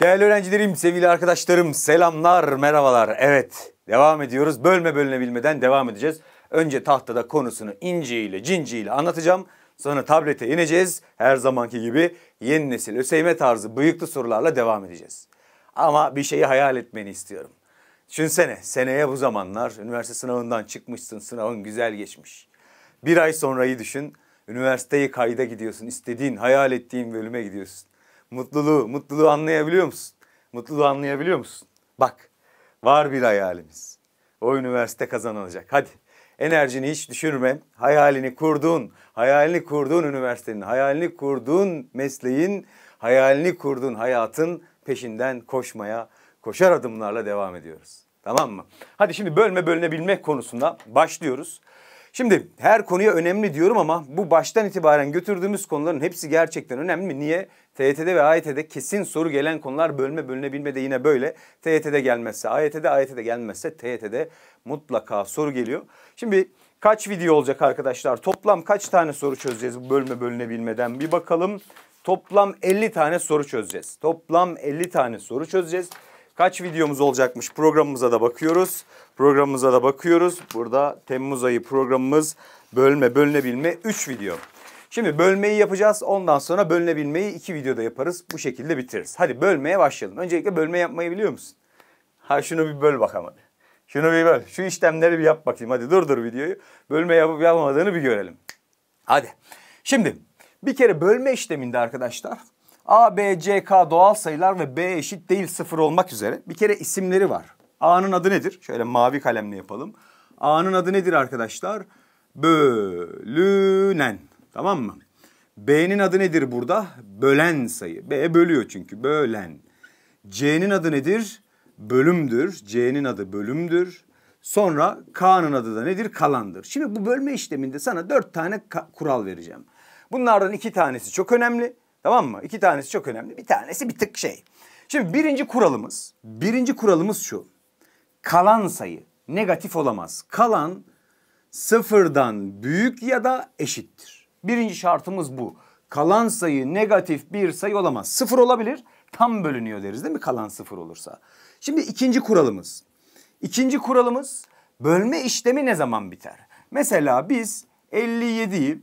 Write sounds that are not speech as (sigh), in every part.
Değerli öğrencilerim, sevgili arkadaşlarım, selamlar, merhabalar. Evet, devam ediyoruz. Bölme bölünebilmeden devam edeceğiz. Önce tahtada konusunu inciyle, cinciyle anlatacağım. Sonra tablete ineceğiz. Her zamanki gibi yeni nesil öseyme tarzı bıyıklı sorularla devam edeceğiz. Ama bir şeyi hayal etmeni istiyorum. Düşünsene, seneye bu zamanlar üniversite sınavından çıkmışsın, sınavın güzel geçmiş. Bir ay sonrayı düşün, üniversiteyi kayda gidiyorsun, istediğin, hayal ettiğin bölüme gidiyorsun. Mutluluğu, mutluluğu anlayabiliyor musun? Mutluluğu anlayabiliyor musun? Bak, var bir hayalimiz. O üniversite kazanılacak. Hadi enerjini hiç düşürme. Hayalini kurduğun, hayalini kurduğun üniversitenin, hayalini kurduğun mesleğin, hayalini kurduğun hayatın peşinden koşmaya, koşar adımlarla devam ediyoruz. Tamam mı? Hadi şimdi bölme bölünebilmek konusunda başlıyoruz. Şimdi her konuya önemli diyorum ama bu baştan itibaren götürdüğümüz konuların hepsi gerçekten önemli mi? Niye? TYT'de ve AYT'de kesin soru gelen konular bölme bölünebilme de yine böyle. TYT'de gelmezse AYT'de, AYT'de gelmezse TYT'de mutlaka soru geliyor. Şimdi kaç video olacak arkadaşlar? Toplam kaç tane soru çözeceğiz bu bölme bölünebilmeden bir bakalım. Toplam 50 tane soru çözeceğiz. Toplam 50 tane soru çözeceğiz. Kaç videomuz olacakmış programımıza da bakıyoruz. Programımıza da bakıyoruz. Burada Temmuz ayı programımız bölme bölünebilme 3 video. Şimdi bölmeyi yapacağız. Ondan sonra bölünebilmeyi iki videoda yaparız. Bu şekilde bitiririz. Hadi bölmeye başlayalım. Öncelikle bölme yapmayı biliyor musun? Ha şunu bir böl bakalım hadi. Şunu bir böl. Şu işlemleri bir yap bakayım. Hadi durdur videoyu. Bölme yapıp yapmadığını bir görelim. Hadi. Şimdi bir kere bölme işleminde arkadaşlar A, B, C, K doğal sayılar ve B eşit değil sıfır olmak üzere bir kere isimleri var. A'nın adı nedir? Şöyle mavi kalemle yapalım. A'nın adı nedir arkadaşlar? Bölünen. Tamam mı? B'nin adı nedir burada? Bölen sayı. B bölüyor çünkü bölen. C'nin adı nedir? Bölümdür. C'nin adı bölümdür. Sonra K'nın adı da nedir? Kalandır. Şimdi bu bölme işleminde sana dört tane kural vereceğim. Bunlardan iki tanesi çok önemli. Tamam mı? İki tanesi çok önemli. Bir tanesi bir tık şey. Şimdi birinci kuralımız, birinci kuralımız şu. Kalan sayı negatif olamaz. Kalan sıfırdan büyük ya da eşittir. Birinci şartımız bu. Kalan sayı negatif bir sayı olamaz. Sıfır olabilir. Tam bölünüyor deriz değil mi kalan sıfır olursa. Şimdi ikinci kuralımız. İkinci kuralımız bölme işlemi ne zaman biter? Mesela biz 57'yi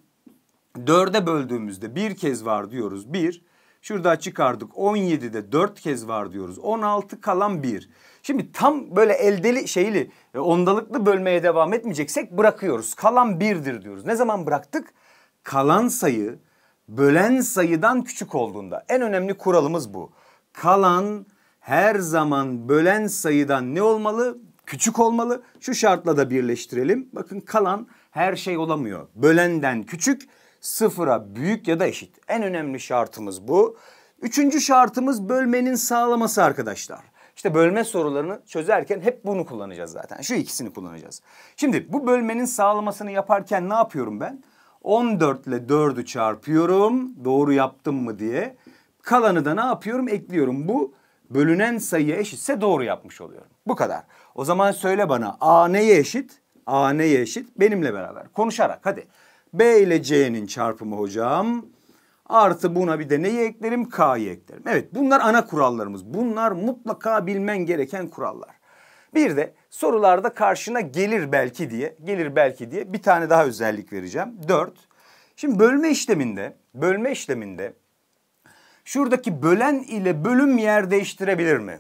4'e böldüğümüzde bir kez var diyoruz 1. Şurada çıkardık 17'de 4 kez var diyoruz 16 kalan 1. Şimdi tam böyle eldeli şeyli e, ondalıklı bölmeye devam etmeyeceksek bırakıyoruz. Kalan 1'dir diyoruz. Ne zaman bıraktık? kalan sayı bölen sayıdan küçük olduğunda. En önemli kuralımız bu. Kalan her zaman bölen sayıdan ne olmalı? Küçük olmalı. Şu şartla da birleştirelim. Bakın kalan her şey olamıyor. Bölenden küçük, sıfıra büyük ya da eşit. En önemli şartımız bu. Üçüncü şartımız bölmenin sağlaması arkadaşlar. İşte bölme sorularını çözerken hep bunu kullanacağız zaten. Şu ikisini kullanacağız. Şimdi bu bölmenin sağlamasını yaparken ne yapıyorum ben? 14 ile 4'ü çarpıyorum. Doğru yaptım mı diye. Kalanı da ne yapıyorum? Ekliyorum. Bu bölünen sayıya eşitse doğru yapmış oluyorum. Bu kadar. O zaman söyle bana A neye eşit? A neye eşit? Benimle beraber konuşarak hadi. B ile C'nin çarpımı hocam. Artı buna bir de neyi eklerim? K'yı eklerim. Evet bunlar ana kurallarımız. Bunlar mutlaka bilmen gereken kurallar. Bir de sorularda karşına gelir belki diye, gelir belki diye bir tane daha özellik vereceğim. 4. Şimdi bölme işleminde, bölme işleminde şuradaki bölen ile bölüm yer değiştirebilir mi?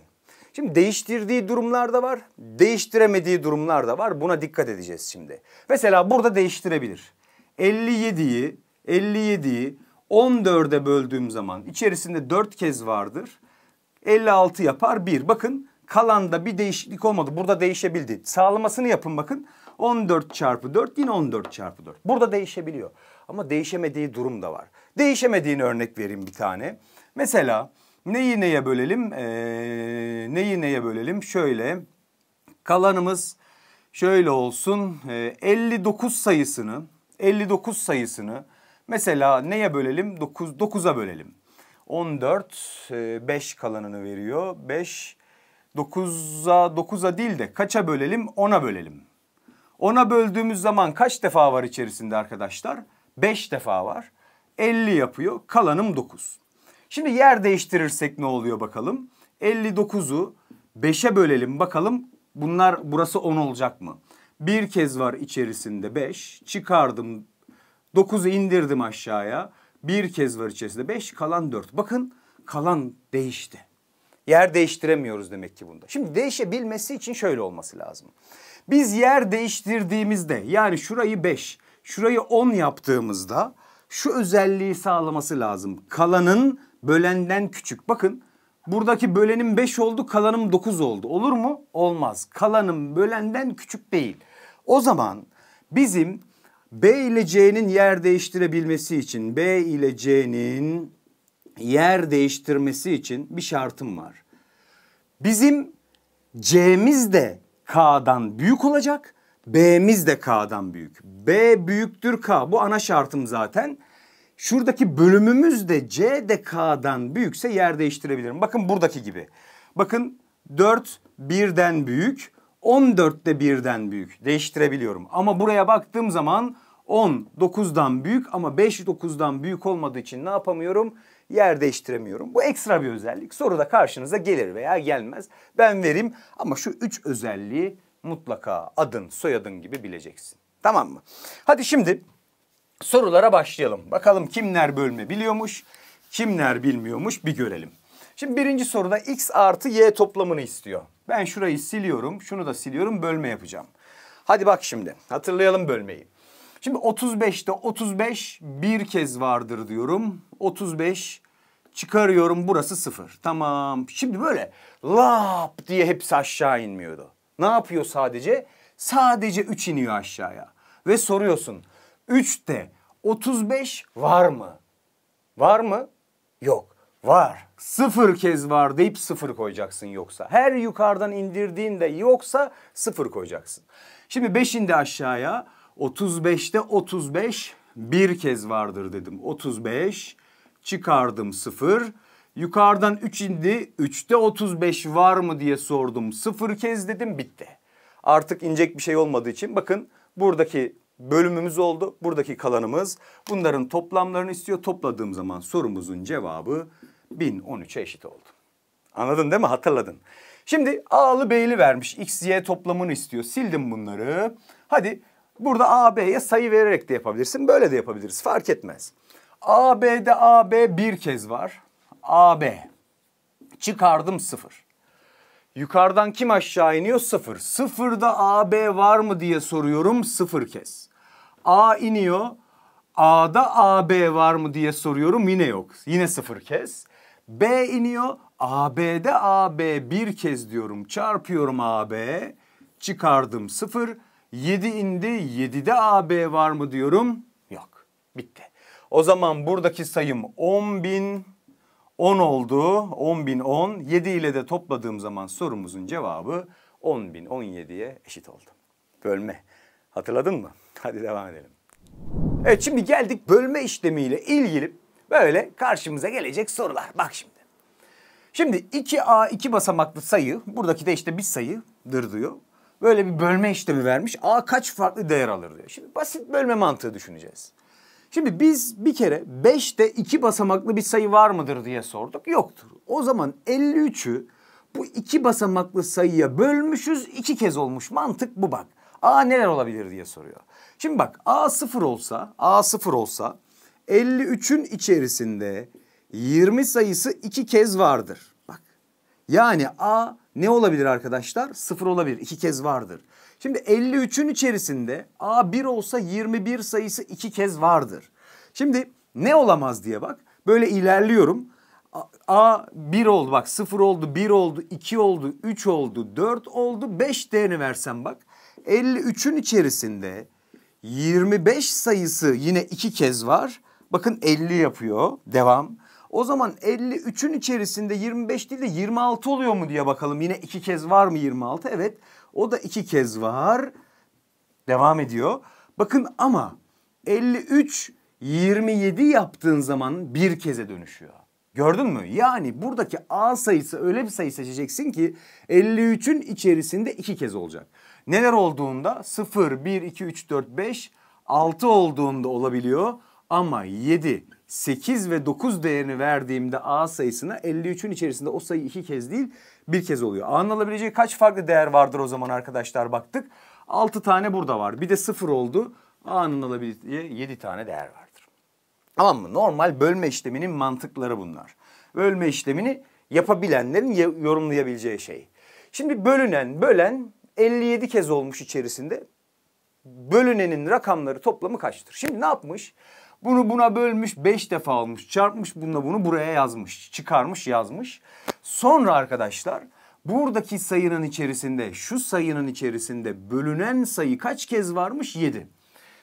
Şimdi değiştirdiği durumlar da var, değiştiremediği durumlar da var. Buna dikkat edeceğiz şimdi. Mesela burada değiştirebilir. 57'yi, 57'yi 14'e böldüğüm zaman içerisinde 4 kez vardır. 56 yapar 1. Bakın Kalanda bir değişiklik olmadı. Burada değişebildi. Sağlamasını yapın bakın. 14 çarpı 4 yine 14 çarpı 4. Burada değişebiliyor. Ama değişemediği durum da var. Değişemediğini örnek vereyim bir tane. Mesela neyi neye bölelim? Ee, neyi neye bölelim? Şöyle kalanımız şöyle olsun. E, ee, 59 sayısını 59 sayısını mesela neye bölelim? 9 9'a bölelim. 14 5 e, kalanını veriyor. 5 9'a 9'a değil de kaça bölelim? 10'a bölelim. 10'a böldüğümüz zaman kaç defa var içerisinde arkadaşlar? 5 defa var. 50 yapıyor. Kalanım 9. Şimdi yer değiştirirsek ne oluyor bakalım? 59'u 5'e bölelim bakalım. Bunlar burası 10 olacak mı? Bir kez var içerisinde 5. Çıkardım. 9'u indirdim aşağıya. Bir kez var içerisinde 5. Kalan 4. Bakın kalan değişti. Yer değiştiremiyoruz demek ki bunda. Şimdi değişebilmesi için şöyle olması lazım. Biz yer değiştirdiğimizde yani şurayı 5, şurayı 10 yaptığımızda şu özelliği sağlaması lazım. Kalanın bölenden küçük. Bakın buradaki bölenim 5 oldu kalanım 9 oldu. Olur mu? Olmaz. Kalanım bölenden küçük değil. O zaman bizim B ile C'nin yer değiştirebilmesi için B ile C'nin yer değiştirmesi için bir şartım var. Bizim C'miz de K'dan büyük olacak. B'miz de K'dan büyük. B büyüktür K. Bu ana şartım zaten. Şuradaki bölümümüz de C de K'dan büyükse yer değiştirebilirim. Bakın buradaki gibi. Bakın 4 birden büyük. 14 de birden büyük. Değiştirebiliyorum. Ama buraya baktığım zaman 10 9'dan büyük ama 5 9'dan büyük olmadığı için ne yapamıyorum? yer değiştiremiyorum. Bu ekstra bir özellik. Soruda karşınıza gelir veya gelmez. Ben vereyim ama şu üç özelliği mutlaka adın, soyadın gibi bileceksin. Tamam mı? Hadi şimdi sorulara başlayalım. Bakalım kimler bölme biliyormuş, kimler bilmiyormuş bir görelim. Şimdi birinci soruda x artı y toplamını istiyor. Ben şurayı siliyorum, şunu da siliyorum, bölme yapacağım. Hadi bak şimdi hatırlayalım bölmeyi. Şimdi 35'te 35 bir kez vardır diyorum. 35 çıkarıyorum burası sıfır. Tamam. Şimdi böyle lap diye hepsi aşağı inmiyordu. Ne yapıyor sadece? Sadece 3 iniyor aşağıya. Ve soruyorsun 3'te 35 var mı? Var mı? Yok. Var. Sıfır kez var deyip sıfır koyacaksın yoksa. Her yukarıdan indirdiğinde yoksa sıfır koyacaksın. Şimdi 5 indi aşağıya. 35'te 35 bir kez vardır dedim. 35 çıkardım 0. Yukarıdan 3 indi. 3'te 35 var mı diye sordum. 0 kez dedim bitti. Artık inecek bir şey olmadığı için bakın buradaki bölümümüz oldu. Buradaki kalanımız bunların toplamlarını istiyor. Topladığım zaman sorumuzun cevabı 1013'e eşit oldu. Anladın değil mi? Hatırladın. Şimdi A'lı B'li vermiş. X, Y toplamını istiyor. Sildim bunları. Hadi Burada A, B'ye sayı vererek de yapabilirsin. Böyle de yapabiliriz. Fark etmez. A, B'de A, B bir kez var. A, B. Çıkardım sıfır. Yukarıdan kim aşağı iniyor? Sıfır. Sıfırda A, B var mı diye soruyorum. Sıfır kez. A iniyor. A'da A, B var mı diye soruyorum. Yine yok. Yine sıfır kez. B iniyor. AB'de AB bir kez diyorum. Çarpıyorum AB. Çıkardım sıfır. 7 indi 7'de AB var mı diyorum. Yok bitti. O zaman buradaki sayım 10.010 10 oldu. 10.010 10. 7 ile de topladığım zaman sorumuzun cevabı 10.017'ye eşit oldu. Bölme. Hatırladın mı? (laughs) Hadi devam edelim. Evet şimdi geldik bölme işlemiyle ilgili böyle karşımıza gelecek sorular. Bak şimdi. Şimdi 2A 2 basamaklı sayı buradaki de işte bir sayıdır diyor böyle bir bölme işlemi vermiş. A kaç farklı değer alır diyor. Şimdi basit bölme mantığı düşüneceğiz. Şimdi biz bir kere 5'te 2 basamaklı bir sayı var mıdır diye sorduk. Yoktur. O zaman 53'ü bu iki basamaklı sayıya bölmüşüz. iki kez olmuş. Mantık bu bak. A neler olabilir diye soruyor. Şimdi bak A 0 olsa, A 0 olsa 53'ün içerisinde 20 sayısı iki kez vardır. Bak. Yani A ne olabilir arkadaşlar? Sıfır olabilir. İki kez vardır. Şimdi 53'ün içerisinde A1 olsa 21 sayısı iki kez vardır. Şimdi ne olamaz diye bak. Böyle ilerliyorum. A 1 oldu bak 0 oldu 1 oldu 2 oldu 3 oldu 4 oldu 5 değerini versem bak. 53'ün içerisinde 25 sayısı yine 2 kez var. Bakın 50 yapıyor. Devam. O zaman 53'ün içerisinde 25 değil de 26 oluyor mu diye bakalım. Yine iki kez var mı 26? Evet. O da iki kez var. Devam ediyor. Bakın ama 53 27 yaptığın zaman bir keze dönüşüyor. Gördün mü? Yani buradaki A sayısı öyle bir sayı seçeceksin ki 53'ün içerisinde iki kez olacak. Neler olduğunda 0, 1, 2, 3, 4, 5, 6 olduğunda olabiliyor ama 7, 8 ve 9 değerini verdiğimde A sayısına 53'ün içerisinde o sayı iki kez değil bir kez oluyor. A'nın alabileceği kaç farklı değer vardır o zaman arkadaşlar baktık. 6 tane burada var. Bir de 0 oldu. A'nın alabileceği 7 tane değer vardır. Tamam mı? Normal bölme işleminin mantıkları bunlar. Bölme işlemini yapabilenlerin yorumlayabileceği şey. Şimdi bölünen, bölen 57 kez olmuş içerisinde. Bölünenin rakamları toplamı kaçtır? Şimdi ne yapmış? Ne yapmış? Bunu buna bölmüş 5 defa almış çarpmış bununla bunu buraya yazmış çıkarmış yazmış. Sonra arkadaşlar buradaki sayının içerisinde şu sayının içerisinde bölünen sayı kaç kez varmış 7.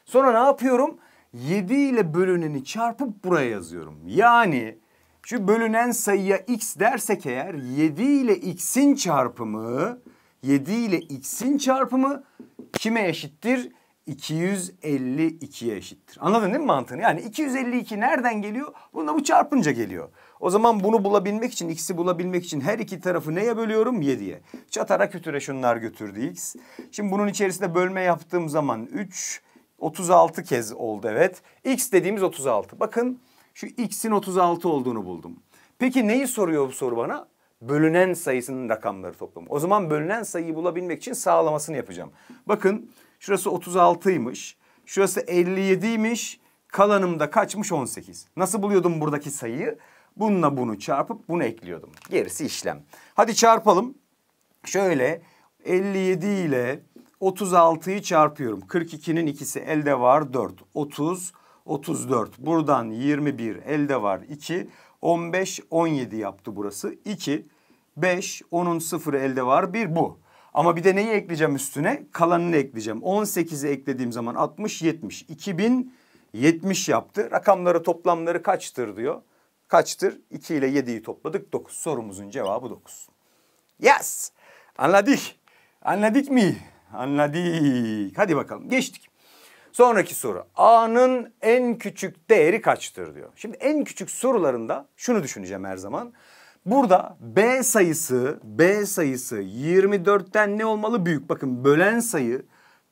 Sonra ne yapıyorum? 7 ile bölüneni çarpıp buraya yazıyorum. Yani şu bölünen sayıya x dersek eğer 7 ile x'in çarpımı 7 ile x'in çarpımı kime eşittir? 252'ye eşittir. Anladın değil mi mantığını? Yani 252 nereden geliyor? Bunda bu çarpınca geliyor. O zaman bunu bulabilmek için, x'i bulabilmek için her iki tarafı neye bölüyorum? 7'ye. Çatara kütüre şunlar götürdü x. Şimdi bunun içerisinde bölme yaptığım zaman 3, 36 kez oldu evet. x dediğimiz 36. Bakın şu x'in 36 olduğunu buldum. Peki neyi soruyor bu soru bana? Bölünen sayısının rakamları toplamı. O zaman bölünen sayıyı bulabilmek için sağlamasını yapacağım. Bakın Şurası 36'ymış. Şurası 57'ymiş. Kalanım da kaçmış 18. Nasıl buluyordum buradaki sayıyı? Bununla bunu çarpıp bunu ekliyordum. Gerisi işlem. Hadi çarpalım. Şöyle 57 ile 36'yı çarpıyorum. 42'nin ikisi elde var 4. 30, 34. Buradan 21 elde var 2. 15, 17 yaptı burası. 2, 5, 10'un sıfırı elde var 1 bu. Ama bir de neyi ekleyeceğim üstüne? Kalanını ekleyeceğim. 18'i eklediğim zaman 60, 70. 2070 yaptı. Rakamları toplamları kaçtır diyor. Kaçtır? 2 ile 7'yi topladık 9. Sorumuzun cevabı 9. Yes! Anladık. Anladık mı? Anladık. Hadi bakalım geçtik. Sonraki soru. A'nın en küçük değeri kaçtır diyor. Şimdi en küçük sorularında şunu düşüneceğim her zaman. Burada B sayısı B sayısı 24'ten ne olmalı büyük? Bakın bölen sayı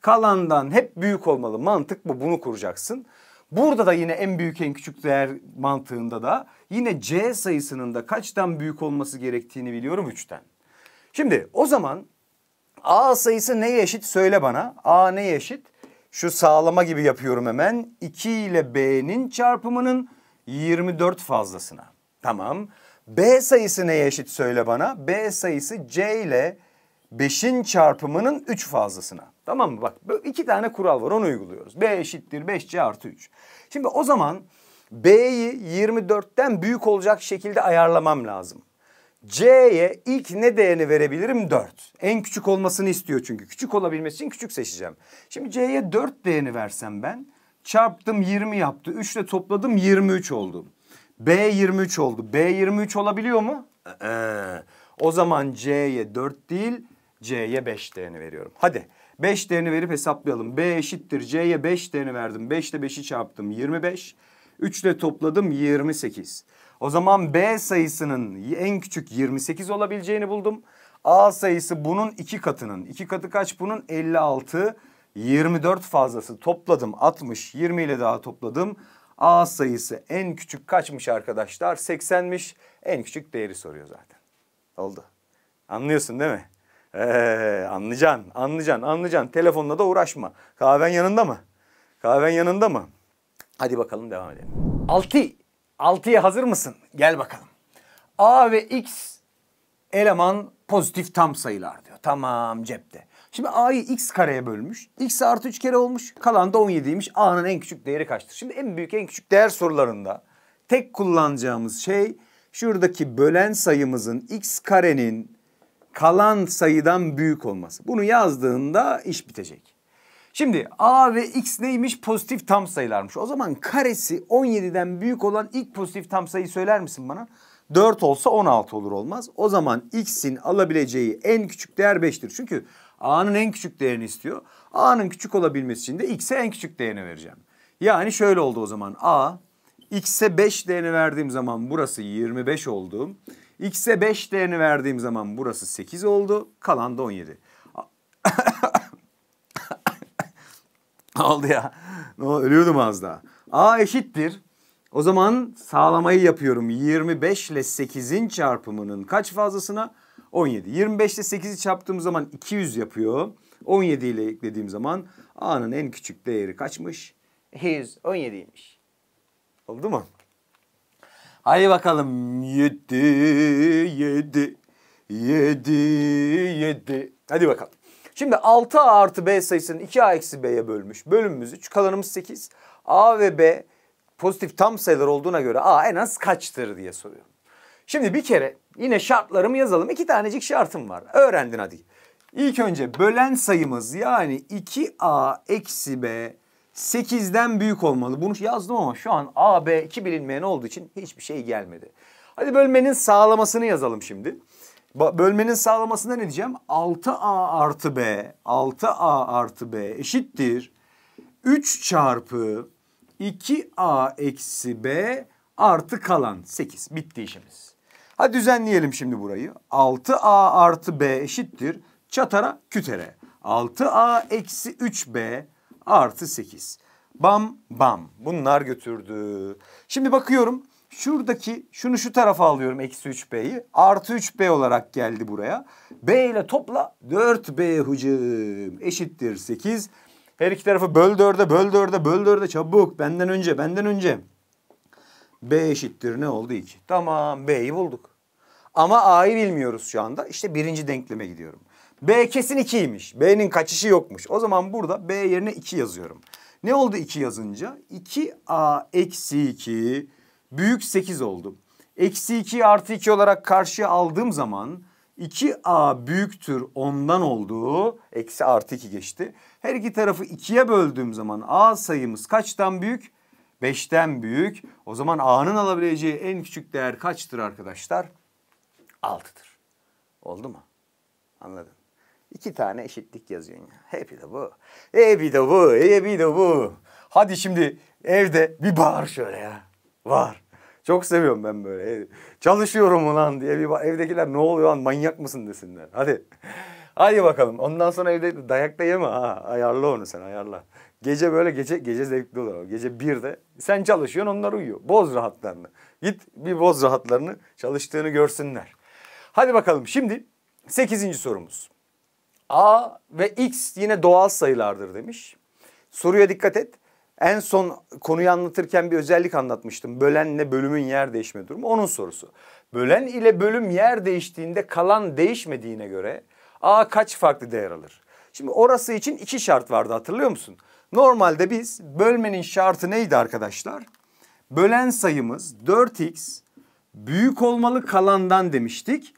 kalandan hep büyük olmalı. Mantık bu bunu kuracaksın. Burada da yine en büyük en küçük değer mantığında da yine C sayısının da kaçtan büyük olması gerektiğini biliyorum 3'ten. Şimdi o zaman A sayısı neye eşit söyle bana. A neye eşit? Şu sağlama gibi yapıyorum hemen. 2 ile B'nin çarpımının 24 fazlasına. Tamam. B sayısı neye eşit söyle bana? B sayısı C ile 5'in çarpımının 3 fazlasına. Tamam mı? Bak iki tane kural var onu uyguluyoruz. B eşittir 5C artı 3. Şimdi o zaman B'yi 24'ten büyük olacak şekilde ayarlamam lazım. C'ye ilk ne değerini verebilirim? 4. En küçük olmasını istiyor çünkü. Küçük olabilmesi için küçük seçeceğim. Şimdi C'ye 4 değerini versem ben çarptım 20 yaptı. 3 ile topladım 23 oldu. B23 oldu. B23 olabiliyor mu? Ee, o zaman C'ye 4 değil C'ye 5 değerini veriyorum. Hadi 5 değerini verip hesaplayalım. B eşittir C'ye 5 değerini verdim. 5 ile 5'i çarptım 25. 3 ile topladım 28. O zaman B sayısının en küçük 28 olabileceğini buldum. A sayısı bunun 2 katının. 2 katı kaç bunun? 56. 24 fazlası topladım 60. 20 ile daha topladım A sayısı en küçük kaçmış arkadaşlar? 80'miş. En küçük değeri soruyor zaten. Oldu. Anlıyorsun değil mi? Ee, anlayacaksın, anlayacaksın, anlayacaksın. Telefonla da uğraşma. Kahven yanında mı? Kahven yanında mı? Hadi bakalım devam edelim. 6. 6'ya hazır mısın? Gel bakalım. A ve X eleman pozitif tam sayılar diyor. Tamam cepte. Şimdi a'yı x kareye bölmüş. x artı 3 kere olmuş. Kalan da 17'ymiş. a'nın en küçük değeri kaçtır? Şimdi en büyük en küçük değer sorularında tek kullanacağımız şey şuradaki bölen sayımızın x karenin kalan sayıdan büyük olması. Bunu yazdığında iş bitecek. Şimdi a ve x neymiş? Pozitif tam sayılarmış. O zaman karesi 17'den büyük olan ilk pozitif tam sayı söyler misin bana? 4 olsa 16 olur olmaz. O zaman x'in alabileceği en küçük değer 5'tir. Çünkü A'nın en küçük değerini istiyor. A'nın küçük olabilmesi için de X'e en küçük değerini vereceğim. Yani şöyle oldu o zaman. A X'e 5 değerini verdiğim zaman burası 25 oldu. X'e 5 değerini verdiğim zaman burası 8 oldu. Kalan da 17. ne (coughs) oldu ya? Ne oldu? Ölüyordum az daha. A eşittir. O zaman sağlamayı yapıyorum. 25 ile 8'in çarpımının kaç fazlasına? 17. 25 ile 8'i çarptığım zaman 200 yapıyor. 17 ile eklediğim zaman A'nın en küçük değeri kaçmış? 117'ymiş. Oldu mu? Hadi bakalım. 7, 7, 7, 7. Hadi bakalım. Şimdi 6A artı B sayısının 2A eksi B'ye bölmüş. Bölümümüz 3, kalanımız 8. A ve B pozitif tam sayılar olduğuna göre A en az kaçtır diye soruyorum. Şimdi bir kere Yine şartlarımı yazalım. İki tanecik şartım var. Öğrendin hadi. İlk önce bölen sayımız yani 2a eksi b 8'den büyük olmalı. Bunu yazdım ama şu an a b 2 bilinmeyen olduğu için hiçbir şey gelmedi. Hadi bölmenin sağlamasını yazalım şimdi. Bölmenin sağlamasında ne diyeceğim? 6a artı b 6a artı b eşittir. 3 çarpı 2a eksi b artı kalan 8. Bitti işimiz. Hadi düzenleyelim şimdi burayı. 6a artı b eşittir çatara kütere. 6a eksi 3b artı 8. Bam bam bunlar götürdü. Şimdi bakıyorum şuradaki şunu şu tarafa alıyorum eksi 3b'yi. Artı 3b olarak geldi buraya. b ile topla 4b hıcım eşittir 8. Her iki tarafı böl 4'e böl 4'e böl 4'e çabuk benden önce benden önce. b eşittir ne oldu 2. Tamam b'yi bulduk. Ama A'yı bilmiyoruz şu anda. İşte birinci denkleme gidiyorum. B kesin 2'ymiş. B'nin kaçışı yokmuş. O zaman burada B yerine 2 yazıyorum. Ne oldu 2 yazınca? 2A eksi 2 büyük 8 oldu. Eksi 2'yi artı 2 olarak karşıya aldığım zaman 2A büyüktür ondan olduğu eksi artı 2 geçti. Her iki tarafı 2'ye böldüğüm zaman A sayımız kaçtan büyük? 5'ten büyük. O zaman A'nın alabileceği en küçük değer kaçtır arkadaşlar? 6'dır. Oldu mu? Anladın. İki tane eşitlik yazıyorsun ya. Happy de bu. Happy de bu. Happy de bu. Hadi şimdi evde bir bağır şöyle ya. Var. Çok seviyorum ben böyle. Çalışıyorum ulan diye bir Evdekiler ne oluyor lan manyak mısın desinler. Hadi. Hadi bakalım. Ondan sonra evde dayak da yeme ha. Ayarla onu sen ayarla. Gece böyle gece gece zevkli olur. Gece bir de sen çalışıyorsun onlar uyuyor. Boz rahatlarını. Git bir boz rahatlarını çalıştığını görsünler. Hadi bakalım şimdi 8. sorumuz. A ve X yine doğal sayılardır demiş. Soruya dikkat et. En son konuyu anlatırken bir özellik anlatmıştım. Bölenle bölümün yer değişme durumu onun sorusu. Bölen ile bölüm yer değiştiğinde kalan değişmediğine göre A kaç farklı değer alır? Şimdi orası için iki şart vardı hatırlıyor musun? Normalde biz bölmenin şartı neydi arkadaşlar? Bölen sayımız 4x büyük olmalı kalandan demiştik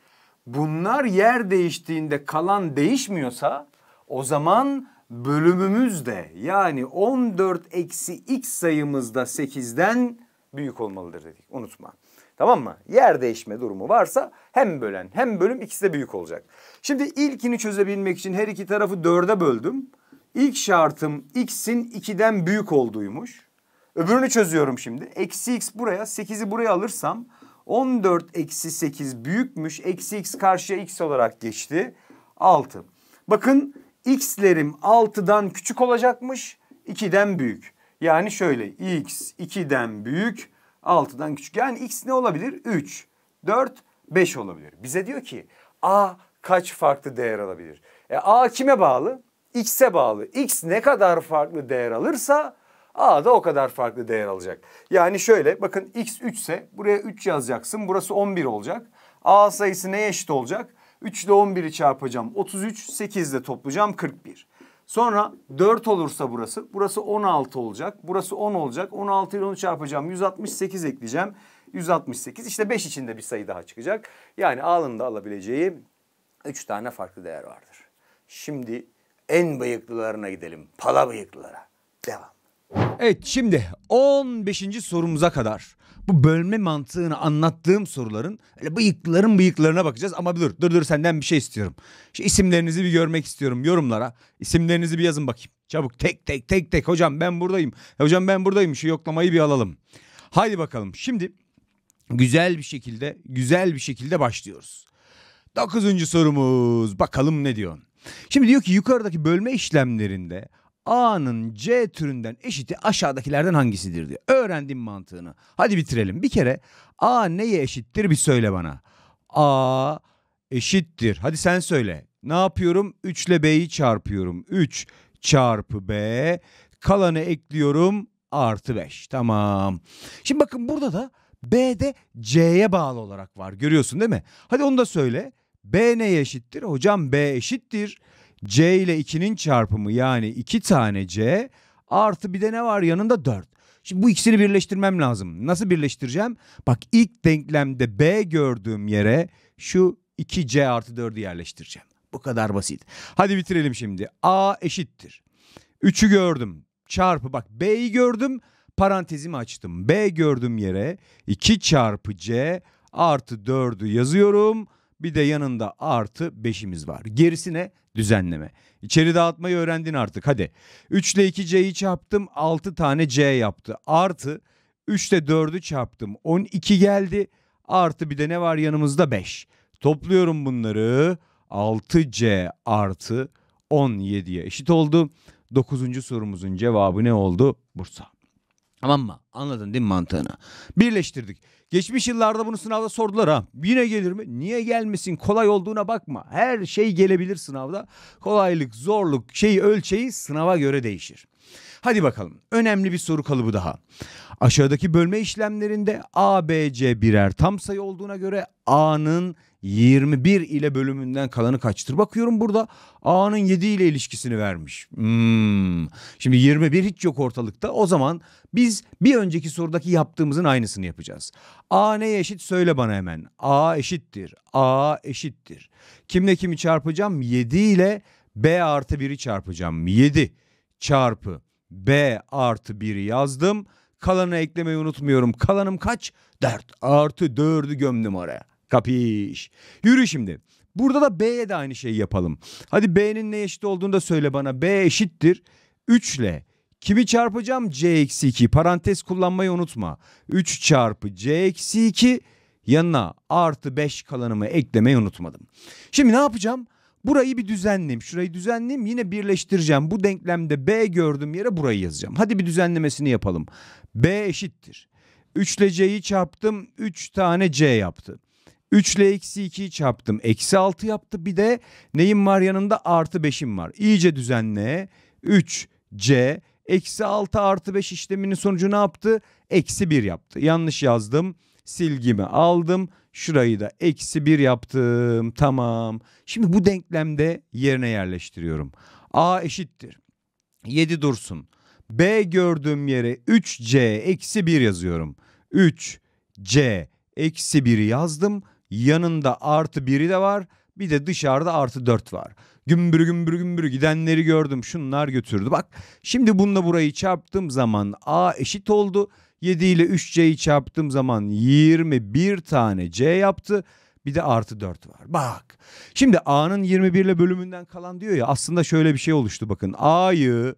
bunlar yer değiştiğinde kalan değişmiyorsa o zaman bölümümüz de yani 14 eksi x sayımızda 8'den büyük olmalıdır dedik unutma. Tamam mı? Yer değişme durumu varsa hem bölen hem bölüm ikisi de büyük olacak. Şimdi ilkini çözebilmek için her iki tarafı dörde böldüm. İlk şartım x'in 2'den büyük olduğuymuş. Öbürünü çözüyorum şimdi. Eksi x buraya 8'i buraya alırsam 14 eksi 8 büyükmüş. Eksi x karşıya x olarak geçti. 6. Bakın x'lerim 6'dan küçük olacakmış. 2'den büyük. Yani şöyle x 2'den büyük 6'dan küçük. Yani x ne olabilir? 3, 4, 5 olabilir. Bize diyor ki a kaç farklı değer alabilir? E, a kime bağlı? X'e bağlı. X ne kadar farklı değer alırsa A da o kadar farklı değer alacak. Yani şöyle bakın x 3 ise buraya 3 yazacaksın. Burası 11 olacak. A sayısı neye eşit olacak? 3 ile 11'i çarpacağım. 33, 8 ile toplayacağım 41. Sonra 4 olursa burası. Burası 16 olacak. Burası 10 olacak. 16 ile onu çarpacağım. 168 ekleyeceğim. 168 işte 5 içinde bir sayı daha çıkacak. Yani A'nın da alabileceği 3 tane farklı değer vardır. Şimdi en bıyıklılarına gidelim. Pala bıyıklılara. Devam. Evet şimdi 15. sorumuza kadar bu bölme mantığını anlattığım soruların öyle bıyıkların bıyıklarına bakacağız. Ama dur dur dur senden bir şey istiyorum. Şu isimlerinizi bir görmek istiyorum yorumlara. İsimlerinizi bir yazın bakayım. Çabuk tek tek tek tek hocam ben buradayım. Hocam ben buradayım şu yoklamayı bir alalım. Haydi bakalım şimdi güzel bir şekilde güzel bir şekilde başlıyoruz. Dokuzuncu sorumuz bakalım ne diyor. Şimdi diyor ki yukarıdaki bölme işlemlerinde A'nın C türünden eşiti aşağıdakilerden hangisidir diye. Öğrendim mantığını. Hadi bitirelim. Bir kere A neye eşittir bir söyle bana. A eşittir. Hadi sen söyle. Ne yapıyorum? 3 ile B'yi çarpıyorum. 3 çarpı B. Kalanı ekliyorum. Artı 5. Tamam. Şimdi bakın burada da B de C'ye bağlı olarak var. Görüyorsun değil mi? Hadi onu da söyle. B neye eşittir? Hocam B eşittir. C ile 2'nin çarpımı yani 2 tane C artı bir de ne var yanında 4. Şimdi bu ikisini birleştirmem lazım. Nasıl birleştireceğim? Bak ilk denklemde B gördüğüm yere şu 2C artı 4'ü yerleştireceğim. Bu kadar basit. Hadi bitirelim şimdi. A eşittir. 3'ü gördüm. Çarpı bak B'yi gördüm. Parantezimi açtım. B gördüğüm yere 2 çarpı C artı 4'ü yazıyorum bir de yanında artı 5'imiz var. gerisine Düzenleme. İçeri dağıtmayı öğrendin artık hadi. 3 ile 2 C'yi çarptım 6 tane C yaptı. Artı 3 ile 4'ü çarptım 12 geldi. Artı bir de ne var yanımızda 5. Topluyorum bunları 6C artı 17'ye eşit oldu. 9. sorumuzun cevabı ne oldu? Bursa. Tamam mı? Anladın değil mi mantığını? Birleştirdik. Geçmiş yıllarda bunu sınavda sordular ha. Yine gelir mi? Niye gelmesin? Kolay olduğuna bakma. Her şey gelebilir sınavda. Kolaylık, zorluk, şeyi ölçeği sınava göre değişir. Hadi bakalım. Önemli bir soru kalıbı daha. Aşağıdaki bölme işlemlerinde A, B, C birer tam sayı olduğuna göre A'nın 21 ile bölümünden kalanı kaçtır? Bakıyorum burada A'nın 7 ile ilişkisini vermiş. Hmm. Şimdi 21 hiç yok ortalıkta. O zaman biz bir önceki sorudaki yaptığımızın aynısını yapacağız. A neye eşit söyle bana hemen. A eşittir. A eşittir. Kimle kimi çarpacağım? 7 ile B artı 1'i çarpacağım. 7 çarpı B artı 1'i yazdım. Kalanı eklemeyi unutmuyorum. Kalanım kaç? 4 artı 4'ü gömdüm oraya. Kapiş. Yürü şimdi. Burada da B'ye de aynı şeyi yapalım. Hadi B'nin ne eşit olduğunu da söyle bana. B eşittir 3 ile Kimi çarpacağım? C eksi 2. Parantez kullanmayı unutma. 3 çarpı C eksi 2 yanına artı 5 kalanımı eklemeyi unutmadım. Şimdi ne yapacağım? Burayı bir düzenleyeyim. Şurayı düzenleyeyim. Yine birleştireceğim. Bu denklemde B gördüğüm yere burayı yazacağım. Hadi bir düzenlemesini yapalım. B eşittir. 3 ile C'yi çarptım. 3 tane C yaptı. 3 ile eksi 2'yi çarptım. Eksi 6 yaptı. Bir de neyim var yanında? Artı 5'im var. İyice düzenle. 3, C, eksi 6 artı 5 işleminin sonucu ne yaptı? Eksi 1 yaptı. Yanlış yazdım. Silgimi aldım. Şurayı da eksi 1 yaptım. Tamam. Şimdi bu denklemde yerine yerleştiriyorum. A eşittir. 7 dursun. B gördüğüm yere 3C eksi 1 yazıyorum. 3C eksi 1'i yazdım yanında artı biri de var. Bir de dışarıda artı dört var. Gümbür gümbür gümbür gidenleri gördüm. Şunlar götürdü. Bak şimdi bununla burayı çarptığım zaman A eşit oldu. 7 ile 3C'yi çarptığım zaman 21 tane C yaptı. Bir de artı 4 var. Bak şimdi A'nın 21 ile bölümünden kalan diyor ya aslında şöyle bir şey oluştu bakın. A'yı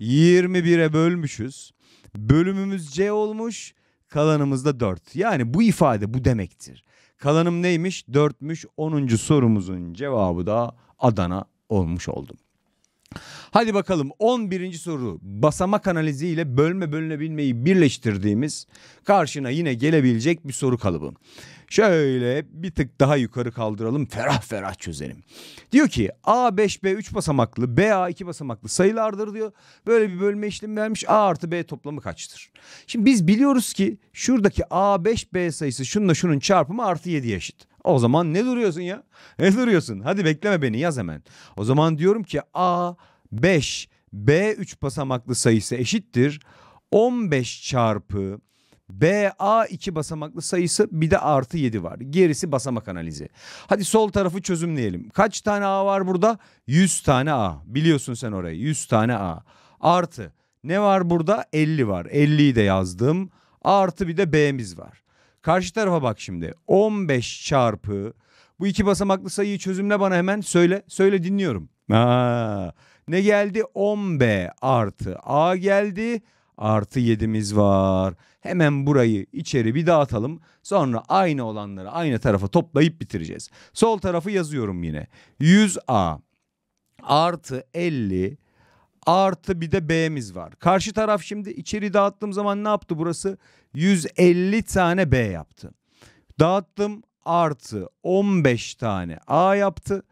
21'e bölmüşüz. Bölümümüz C olmuş kalanımız da 4. Yani bu ifade bu demektir. Kalanım neymiş? Dörtmüş. Onuncu sorumuzun cevabı da Adana olmuş oldum. Hadi bakalım 11. soru basamak analizi ile bölme bölünebilmeyi birleştirdiğimiz karşına yine gelebilecek bir soru kalıbı. Şöyle bir tık daha yukarı kaldıralım ferah ferah çözelim. Diyor ki A5B 3 basamaklı BA 2 basamaklı sayılardır diyor. Böyle bir bölme işlemi vermiş A artı B toplamı kaçtır? Şimdi biz biliyoruz ki şuradaki A5B sayısı şununla şunun çarpımı artı 7 eşit. O zaman ne duruyorsun ya? Ne duruyorsun? Hadi bekleme beni yaz hemen. O zaman diyorum ki A 5 B 3 basamaklı sayısı eşittir 15 çarpı BA 2 basamaklı sayısı bir de artı 7 var. Gerisi basamak analizi. Hadi sol tarafı çözümleyelim. Kaç tane A var burada? 100 tane A. Biliyorsun sen orayı. 100 tane A. Artı ne var burada? 50 var. 50'yi de yazdım. Artı bir de B'miz var. Karşı tarafa bak şimdi. 15 çarpı bu iki basamaklı sayıyı çözümle bana hemen söyle. Söyle dinliyorum. Aa, ne geldi? 10B artı A geldi. Artı 7'miz var. Hemen burayı içeri bir dağıtalım. Sonra aynı olanları aynı tarafa toplayıp bitireceğiz. Sol tarafı yazıyorum yine. 100A artı 50 artı bir de B'miz var. Karşı taraf şimdi içeri dağıttığım zaman ne yaptı burası? 150 tane B yaptı. Dağıttım artı 15 tane A yaptı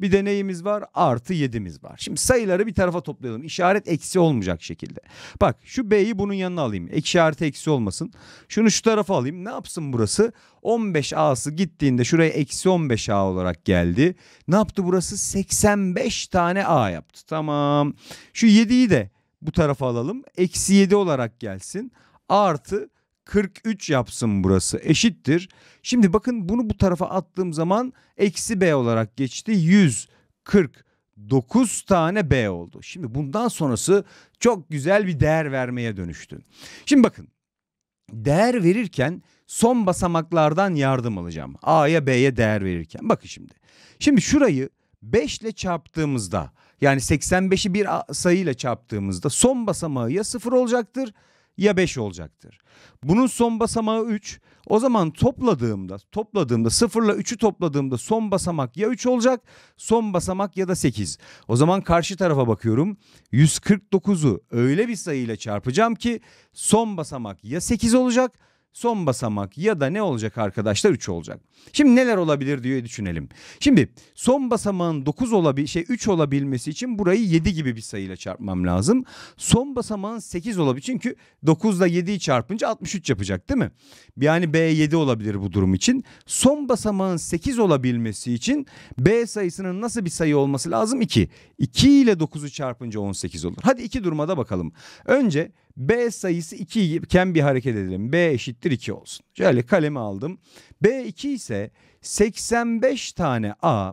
bir deneyimiz var? Artı yedimiz var. Şimdi sayıları bir tarafa toplayalım. işaret eksi olmayacak şekilde. Bak şu B'yi bunun yanına alayım. Ekşi eksi olmasın. Şunu şu tarafa alayım. Ne yapsın burası? 15A'sı gittiğinde şuraya eksi 15A olarak geldi. Ne yaptı burası? 85 tane A yaptı. Tamam. Şu 7'yi de bu tarafa alalım. Eksi 7 olarak gelsin. Artı 43 yapsın burası eşittir. Şimdi bakın bunu bu tarafa attığım zaman eksi b olarak geçti. 149 tane b oldu. Şimdi bundan sonrası çok güzel bir değer vermeye dönüştü. Şimdi bakın değer verirken son basamaklardan yardım alacağım. A'ya B'ye değer verirken. Bakın şimdi. Şimdi şurayı 5 ile çarptığımızda yani 85'i bir sayıyla çarptığımızda son basamağı ya 0 olacaktır ya 5 olacaktır. Bunun son basamağı 3. O zaman topladığımda topladığımda 0 ile 3'ü topladığımda son basamak ya 3 olacak son basamak ya da 8. O zaman karşı tarafa bakıyorum 149'u öyle bir sayıyla çarpacağım ki son basamak ya 8 olacak son basamak ya da ne olacak arkadaşlar 3 olacak. Şimdi neler olabilir diye düşünelim. Şimdi son basamağın 9 olabil şey 3 olabilmesi için burayı 7 gibi bir sayıyla çarpmam lazım. Son basamağın 8 olabilir çünkü 9 ile 7'yi çarpınca 63 yapacak değil mi? Yani B 7 olabilir bu durum için. Son basamağın 8 olabilmesi için B sayısının nasıl bir sayı olması lazım? 2. 2 ile 9'u çarpınca 18 olur. Hadi iki duruma da bakalım. Önce B sayısı 2 iken bir hareket edelim. B eşittir 2 olsun. Şöyle kalemi aldım. B2 ise 85 tane A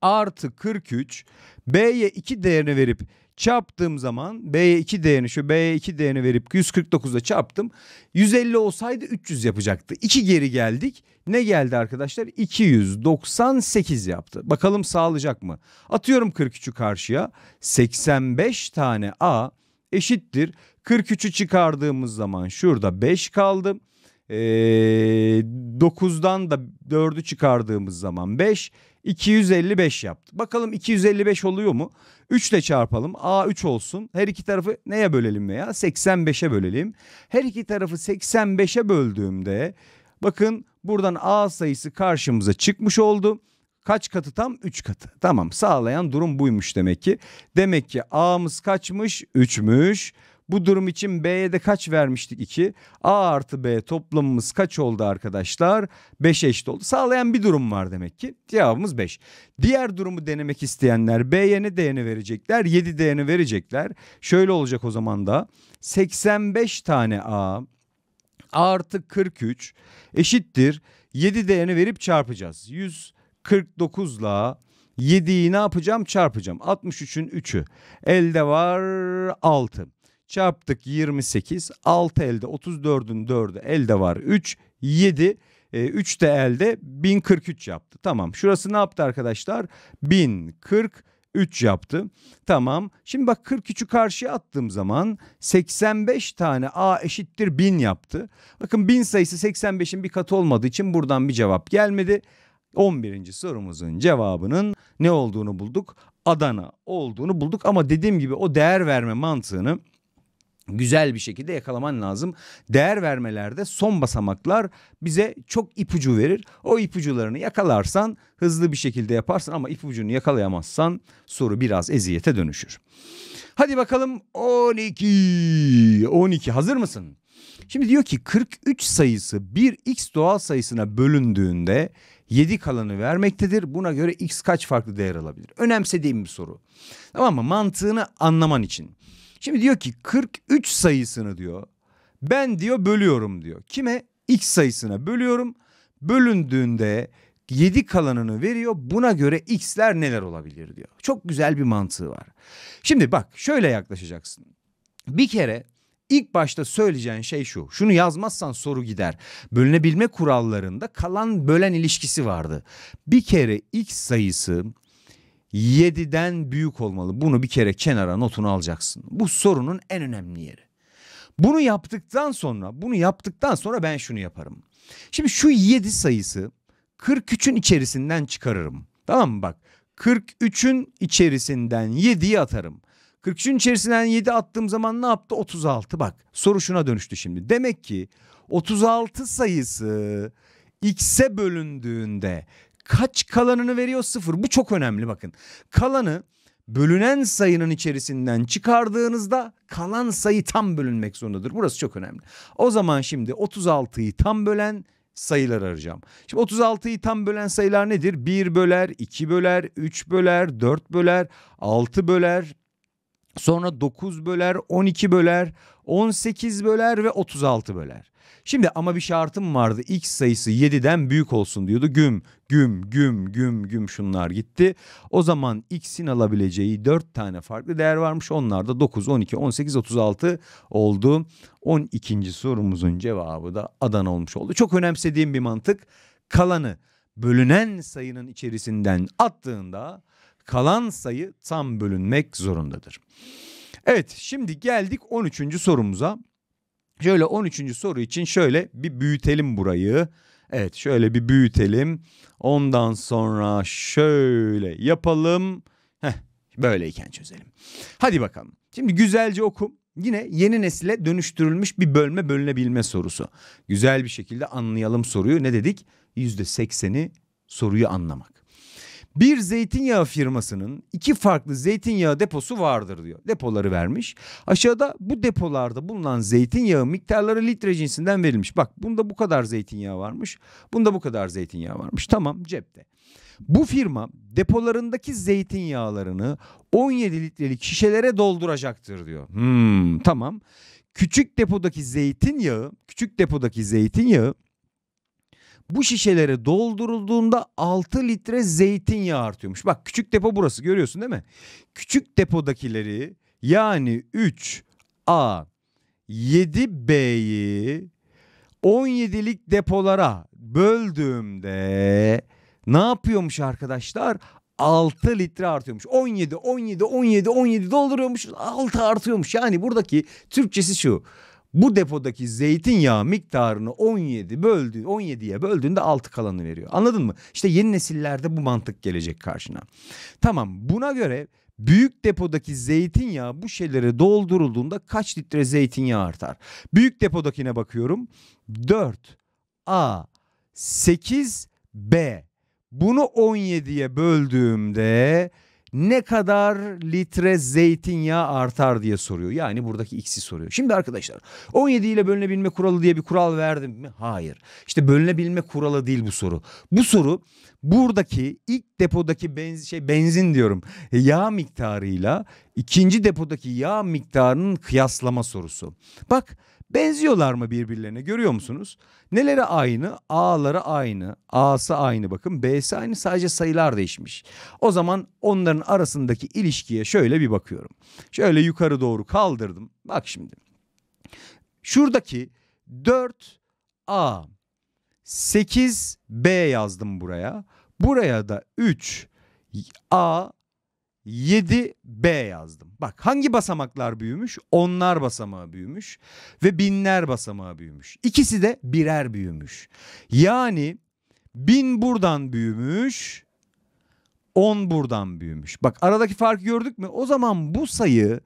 artı 43 B'ye 2 değerini verip çarptığım zaman B'ye 2 değerini şu B'ye 2 değerini verip 149'a çarptım. 150 olsaydı 300 yapacaktı. 2 geri geldik. Ne geldi arkadaşlar? 298 yaptı. Bakalım sağlayacak mı? Atıyorum 43'ü karşıya. 85 tane A eşittir. 43'ü çıkardığımız zaman şurada 5 kaldı. Ee, 9'dan da 4'ü çıkardığımız zaman 5. 255 yaptı. Bakalım 255 oluyor mu? 3 ile çarpalım. A 3 olsun. Her iki tarafı neye bölelim veya 85'e bölelim. Her iki tarafı 85'e böldüğümde bakın buradan A sayısı karşımıza çıkmış oldu. Kaç katı tam? 3 katı. Tamam sağlayan durum buymuş demek ki. Demek ki A'mız kaçmış? 3'müş. Bu durum için B'ye de kaç vermiştik 2? A artı B toplamımız kaç oldu arkadaşlar? 5 eşit oldu. Sağlayan bir durum var demek ki. Cevabımız 5. Diğer durumu denemek isteyenler B'ye ne değerini verecekler? 7 değerini verecekler. Şöyle olacak o zaman da. 85 tane A artı 43 eşittir. 7 değerini verip çarpacağız. 100 49'la 7'yi ne yapacağım? Çarpacağım. 63'ün 3'ü. Elde var 6. Çarptık 28. 6 elde 34'ün 4'ü elde var 3. 7. 3 de elde 1043 yaptı. Tamam. Şurası ne yaptı arkadaşlar? 1043 yaptı. Tamam. Şimdi bak 43'ü karşıya attığım zaman 85 tane A eşittir 1000 yaptı. Bakın 1000 sayısı 85'in bir katı olmadığı için buradan bir cevap gelmedi. 11. sorumuzun cevabının ne olduğunu bulduk. Adana olduğunu bulduk ama dediğim gibi o değer verme mantığını güzel bir şekilde yakalaman lazım. Değer vermelerde son basamaklar bize çok ipucu verir. O ipucularını yakalarsan hızlı bir şekilde yaparsın ama ipucunu yakalayamazsan soru biraz eziyete dönüşür. Hadi bakalım 12. 12 hazır mısın? Şimdi diyor ki 43 sayısı bir x doğal sayısına bölündüğünde 7 kalanı vermektedir. Buna göre x kaç farklı değer alabilir? Önemsediğim bir soru. Tamam mı? Mantığını anlaman için. Şimdi diyor ki 43 sayısını diyor. Ben diyor bölüyorum diyor. Kime? X sayısına bölüyorum. Bölündüğünde 7 kalanını veriyor. Buna göre x'ler neler olabilir diyor. Çok güzel bir mantığı var. Şimdi bak şöyle yaklaşacaksın. Bir kere İlk başta söyleyeceğin şey şu. Şunu yazmazsan soru gider. Bölünebilme kurallarında kalan bölen ilişkisi vardı. Bir kere x sayısı 7'den büyük olmalı. Bunu bir kere kenara notunu alacaksın. Bu sorunun en önemli yeri. Bunu yaptıktan sonra, bunu yaptıktan sonra ben şunu yaparım. Şimdi şu 7 sayısı 43'ün içerisinden çıkarırım. Tamam mı bak? 43'ün içerisinden 7'yi atarım. 43'ün içerisinden 7 attığım zaman ne yaptı? 36 bak. Soru şuna dönüştü şimdi. Demek ki 36 sayısı x'e bölündüğünde kaç kalanını veriyor? 0. Bu çok önemli bakın. Kalanı bölünen sayının içerisinden çıkardığınızda kalan sayı tam bölünmek zorundadır. Burası çok önemli. O zaman şimdi 36'yı tam bölen sayılar arayacağım. Şimdi 36'yı tam bölen sayılar nedir? 1 böler, 2 böler, 3 böler, 4 böler, 6 böler, Sonra 9 böler, 12 böler, 18 böler ve 36 böler. Şimdi ama bir şartım vardı. X sayısı 7'den büyük olsun diyordu. Güm, güm, güm, güm, güm şunlar gitti. O zaman X'in alabileceği 4 tane farklı değer varmış. Onlar da 9, 12, 18, 36 oldu. 12. sorumuzun cevabı da Adana olmuş oldu. Çok önemsediğim bir mantık. Kalanı bölünen sayının içerisinden attığında kalan sayı tam bölünmek zorundadır. Evet şimdi geldik 13. sorumuza. Şöyle 13. soru için şöyle bir büyütelim burayı. Evet şöyle bir büyütelim. Ondan sonra şöyle yapalım. Heh, böyleyken çözelim. Hadi bakalım. Şimdi güzelce oku. Yine yeni nesile dönüştürülmüş bir bölme bölünebilme sorusu. Güzel bir şekilde anlayalım soruyu. Ne dedik? %80'i soruyu anlamak. Bir zeytinyağı firmasının iki farklı zeytinyağı deposu vardır diyor. Depoları vermiş. Aşağıda bu depolarda bulunan zeytinyağı miktarları litre cinsinden verilmiş. Bak bunda bu kadar zeytinyağı varmış. Bunda bu kadar zeytinyağı varmış. Tamam cepte. Bu firma depolarındaki zeytinyağlarını 17 litrelik şişelere dolduracaktır diyor. Hmm, tamam. Küçük depodaki zeytinyağı, küçük depodaki zeytinyağı bu şişelere doldurulduğunda 6 litre zeytinyağı artıyormuş. Bak küçük depo burası görüyorsun değil mi? Küçük depodakileri yani 3A 7B'yi 17'lik depolara böldüğümde ne yapıyormuş arkadaşlar? 6 litre artıyormuş. 17, 17, 17, 17 dolduruyormuş. 6 artıyormuş. Yani buradaki Türkçesi şu bu depodaki zeytinyağı miktarını 17 böldü 17'ye böldüğünde 6 kalanı veriyor. Anladın mı? İşte yeni nesillerde bu mantık gelecek karşına. Tamam buna göre Büyük depodaki zeytinyağı bu şeylere doldurulduğunda kaç litre zeytinyağı artar? Büyük depodakine bakıyorum. 4 A 8 B. Bunu 17'ye böldüğümde ne kadar litre zeytinyağı artar diye soruyor. Yani buradaki x'i soruyor. Şimdi arkadaşlar 17 ile bölünebilme kuralı diye bir kural verdim mi? Hayır. İşte bölünebilme kuralı değil bu soru. Bu soru buradaki ilk depodaki benzin, şey benzin diyorum yağ miktarıyla ikinci depodaki yağ miktarının kıyaslama sorusu. Bak benziyorlar mı birbirlerine görüyor musunuz? Nelere aynı? A'lara aynı. A'sı aynı bakın. B'si aynı sadece sayılar değişmiş. O zaman onların arasındaki ilişkiye şöyle bir bakıyorum. Şöyle yukarı doğru kaldırdım. Bak şimdi. Şuradaki 4A 8B yazdım buraya. Buraya da 3 A 7B yazdım. Bak hangi basamaklar büyümüş? Onlar basamağı büyümüş ve binler basamağı büyümüş. İkisi de birer büyümüş. Yani bin buradan büyümüş, on buradan büyümüş. Bak aradaki farkı gördük mü? O zaman bu sayı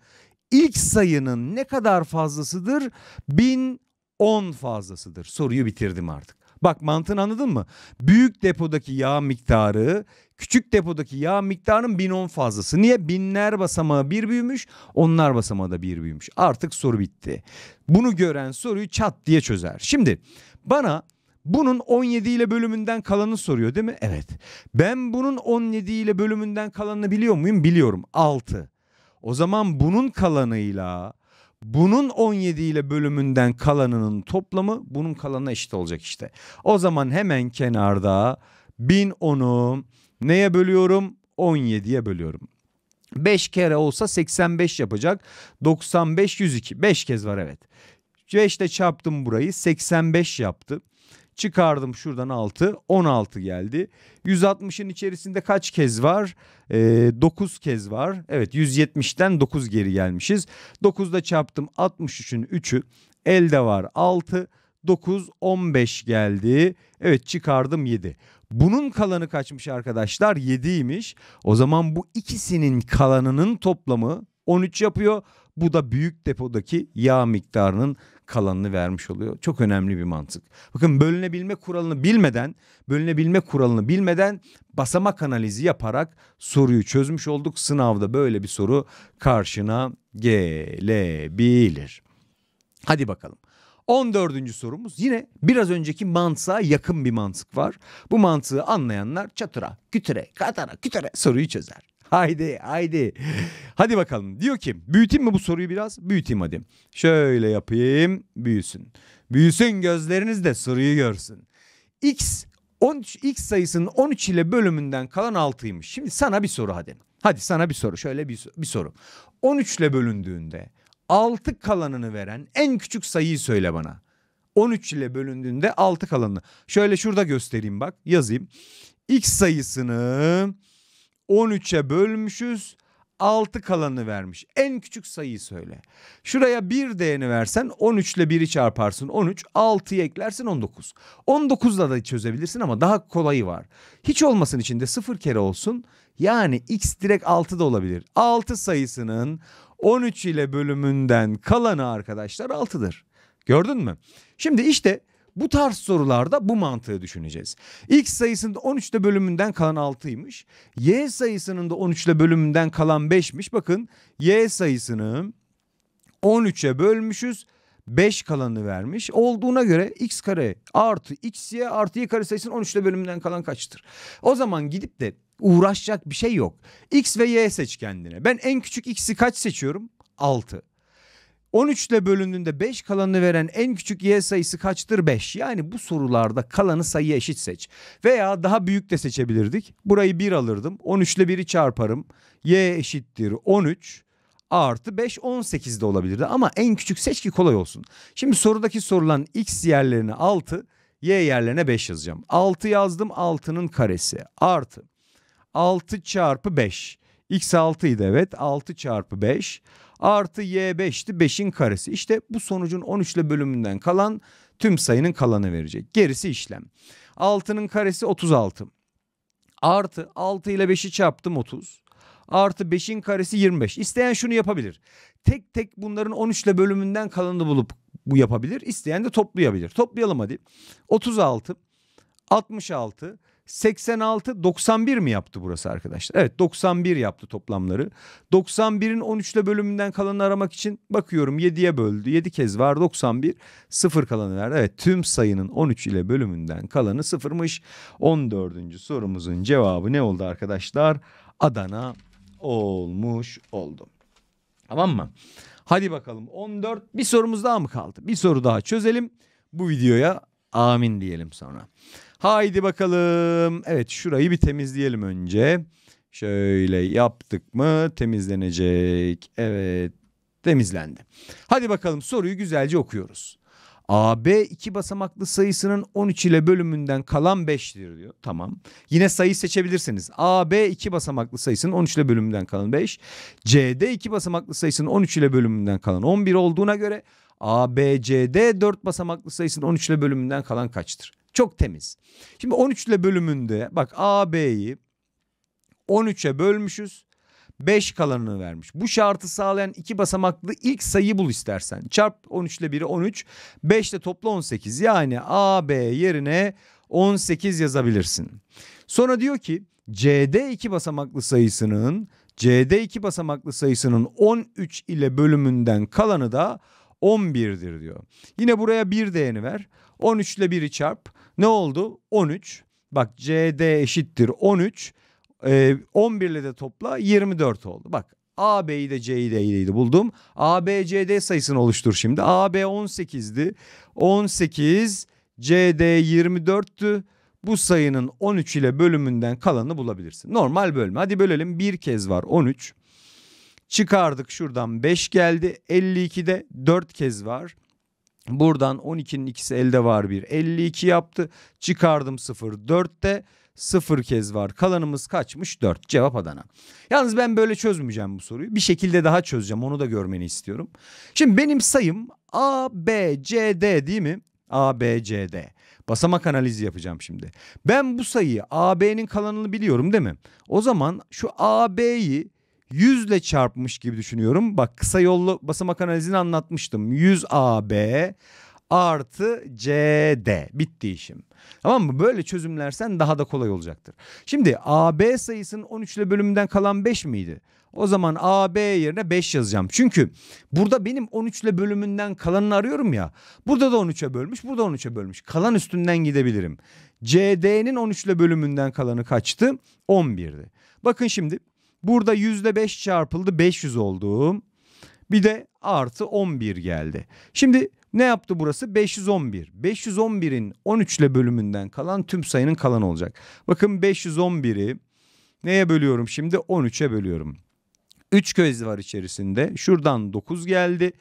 ilk sayının ne kadar fazlasıdır? Bin on fazlasıdır. Soruyu bitirdim artık. Bak mantığını anladın mı? Büyük depodaki yağ miktarı küçük depodaki yağ miktarının 1010 fazlası. Niye? Binler basamağı bir büyümüş, onlar basamağı da bir büyümüş. Artık soru bitti. Bunu gören soruyu çat diye çözer. Şimdi bana bunun 17 ile bölümünden kalanı soruyor değil mi? Evet. Ben bunun 17 ile bölümünden kalanını biliyor muyum? Biliyorum. 6. O zaman bunun kalanıyla bunun 17 ile bölümünden kalanının toplamı bunun kalanına eşit olacak işte. O zaman hemen kenarda 1010'u Neye bölüyorum? 17'ye bölüyorum. 5 kere olsa 85 yapacak. 95 102. 5 kez var evet. 5 ile çarptım burayı. 85 yaptı. Çıkardım şuradan 6. 16 geldi. 160'ın içerisinde kaç kez var? E, ee, 9 kez var. Evet 170'ten 9 geri gelmişiz. 9 9'da çarptım 63'ün 3'ü. Elde var 6. 9 15 geldi. Evet çıkardım 7. Bunun kalanı kaçmış arkadaşlar? 7'ymiş. O zaman bu ikisinin kalanının toplamı 13 yapıyor. Bu da büyük depodaki yağ miktarının kalanını vermiş oluyor. Çok önemli bir mantık. Bakın bölünebilme kuralını bilmeden, bölünebilme kuralını bilmeden basamak analizi yaparak soruyu çözmüş olduk. Sınavda böyle bir soru karşına gelebilir. Hadi bakalım. 14. sorumuz yine biraz önceki mantığa yakın bir mantık var. Bu mantığı anlayanlar çatıra, kütüre, katara, kütüre soruyu çözer. Haydi haydi. Hadi bakalım. Diyor ki büyüteyim mi bu soruyu biraz? Büyüteyim hadi. Şöyle yapayım. Büyüsün. Büyüsün gözleriniz de soruyu görsün. X 13 x sayısının 13 ile bölümünden kalan 6'ymış. Şimdi sana bir soru hadi. Hadi sana bir soru. Şöyle bir, bir soru. 13 ile bölündüğünde 6 kalanını veren en küçük sayıyı söyle bana. 13 ile bölündüğünde 6 kalanını. Şöyle şurada göstereyim bak yazayım. X sayısını 13'e bölmüşüz. 6 kalanı vermiş. En küçük sayıyı söyle. Şuraya 1 değerini versen 13 ile 1'i çarparsın 13. 6'yı eklersin 19. 19'la da çözebilirsin ama daha kolayı var. Hiç olmasın içinde 0 kere olsun. Yani x direkt 6 da olabilir. 6 sayısının 13 ile bölümünden kalanı arkadaşlar 6'dır. Gördün mü? Şimdi işte bu tarz sorularda bu mantığı düşüneceğiz. X sayısının ile bölümünden kalan 6'ymış. Y sayısının da 13 ile bölümünden kalan 5'miş. Bakın Y sayısını 13'e bölmüşüz. 5 kalanı vermiş. Olduğuna göre x kare artı xy artı y kare sayısının 13 ile bölümünden kalan kaçtır? O zaman gidip de Uğraşacak bir şey yok. X ve Y seç kendine. Ben en küçük X'i kaç seçiyorum? 6. 13 ile bölündüğünde 5 kalanı veren en küçük y sayısı kaçtır 5? Yani bu sorularda kalanı sayıya eşit seç. Veya daha büyük de seçebilirdik. Burayı 1 alırdım. 13 ile 1'i çarparım. y eşittir 13 artı 5 18 de olabilirdi. Ama en küçük seç ki kolay olsun. Şimdi sorudaki sorulan x yerlerine 6 y yerlerine 5 yazacağım. 6 yazdım 6'nın karesi artı 6 çarpı 5. X 6 idi evet 6 çarpı 5 artı Y 5'ti 5'in karesi. İşte bu sonucun 13 ile bölümünden kalan tüm sayının kalanı verecek. Gerisi işlem. 6'nın karesi 36. Artı 6 ile 5'i çarptım 30. Artı 5'in karesi 25. İsteyen şunu yapabilir. Tek tek bunların 13 ile bölümünden kalanını bulup bu yapabilir. İsteyen de toplayabilir. Toplayalım hadi. 36, 66, 86 91 mi yaptı burası arkadaşlar? Evet 91 yaptı toplamları. 91'in 13 ile bölümünden kalanı aramak için bakıyorum 7'ye böldü. 7 kez var 91 0 kalanı verdi. Evet tüm sayının 13 ile bölümünden kalanı 0'mış. 14. sorumuzun cevabı ne oldu arkadaşlar? Adana olmuş oldu. Tamam mı? Hadi bakalım 14 bir sorumuz daha mı kaldı? Bir soru daha çözelim. Bu videoya amin diyelim sonra. Haydi bakalım. Evet şurayı bir temizleyelim önce. Şöyle yaptık mı temizlenecek. Evet temizlendi. Hadi bakalım soruyu güzelce okuyoruz. AB iki basamaklı sayısının 13 ile bölümünden kalan 5'tir diyor. Tamam. Yine sayı seçebilirsiniz. AB iki basamaklı sayısının 13 ile bölümünden kalan 5. CD iki basamaklı sayısının 13 ile bölümünden kalan 11 olduğuna göre ABCD 4 basamaklı sayısının 13 ile bölümünden kalan kaçtır? Çok temiz. Şimdi 13 ile bölümünde bak AB'yi 13'e bölmüşüz. 5 kalanını vermiş. Bu şartı sağlayan iki basamaklı ilk sayı bul istersen. Çarp 13 ile 1'i 13, 5 ile topla 18. Yani AB yerine 18 yazabilirsin. Sonra diyor ki CD iki basamaklı sayısının CD iki basamaklı sayısının 13 ile bölümünden kalanı da 11'dir diyor. Yine buraya 1 değeni ver. 13 ile 1'i çarp. Ne oldu? 13. Bak CD eşittir 13. Ee, 11 ile de topla 24 oldu. Bak A, B'yi de C'yi de D'yi buldum. ABCD sayısını oluştur şimdi. AB 18'di. 18, CD 24'tü. Bu sayının 13 ile bölümünden kalanı bulabilirsin. Normal bölme. Hadi bölelim. Bir kez var 13. Çıkardık şuradan 5 geldi. 52'de 4 kez var. Buradan 12'nin ikisi elde var bir 52 yaptı. Çıkardım 0. 4'te 0 kez var. Kalanımız kaçmış? 4. Cevap Adana. Yalnız ben böyle çözmeyeceğim bu soruyu. Bir şekilde daha çözeceğim. Onu da görmeni istiyorum. Şimdi benim sayım A, B, C, D değil mi? A, B, C, D. Basamak analizi yapacağım şimdi. Ben bu sayıyı AB'nin kalanını biliyorum değil mi? O zaman şu A, 100 çarpmış gibi düşünüyorum. Bak kısa yollu basamak analizini anlatmıştım. 100 AB artı CD bitti işim. Tamam mı? Böyle çözümlersen daha da kolay olacaktır. Şimdi AB sayısının 13 ile bölümünden kalan 5 miydi? O zaman AB yerine 5 yazacağım. Çünkü burada benim 13 ile bölümünden kalanını arıyorum ya. Burada da 13'e bölmüş, burada 13'e bölmüş. Kalan üstünden gidebilirim. CD'nin 13 ile bölümünden kalanı kaçtı? 11'di. Bakın şimdi Burada %5 çarpıldı 500 oldu. Bir de artı 11 geldi. Şimdi ne yaptı burası? 511. 511'in 13 ile bölümünden kalan tüm sayının kalan olacak. Bakın 511'i neye bölüyorum şimdi? 13'e bölüyorum. 3 köz var içerisinde. Şuradan 9 geldi.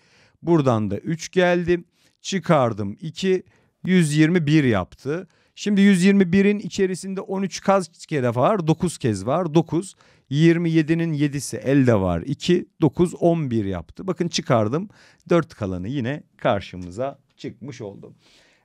Buradan da 3 geldi. Çıkardım 2. 121 yaptı. Şimdi 121'in içerisinde 13 kaç kez var? 9 kez var. 9. 27'nin 7'si elde var. 2, 9, 11 yaptı. Bakın çıkardım. 4 kalanı yine karşımıza çıkmış oldu.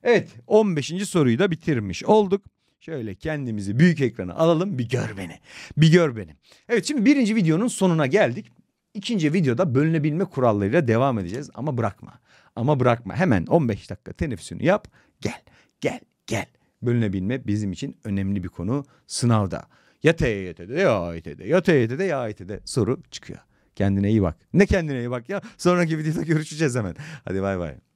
Evet 15. soruyu da bitirmiş olduk. Şöyle kendimizi büyük ekrana alalım bir gör beni. Bir gör beni. Evet şimdi birinci videonun sonuna geldik. İkinci videoda bölünebilme kurallarıyla devam edeceğiz. Ama bırakma. Ama bırakma. Hemen 15 dakika teneffüsünü yap. Gel, gel, gel. Bölünebilme bizim için önemli bir konu sınavda. Ya TYT'de ya AYT'de ya TYT'de ya AYT'de soru çıkıyor. Kendine iyi bak. Ne kendine iyi bak ya? Sonraki videoda görüşeceğiz hemen. Hadi bay bay.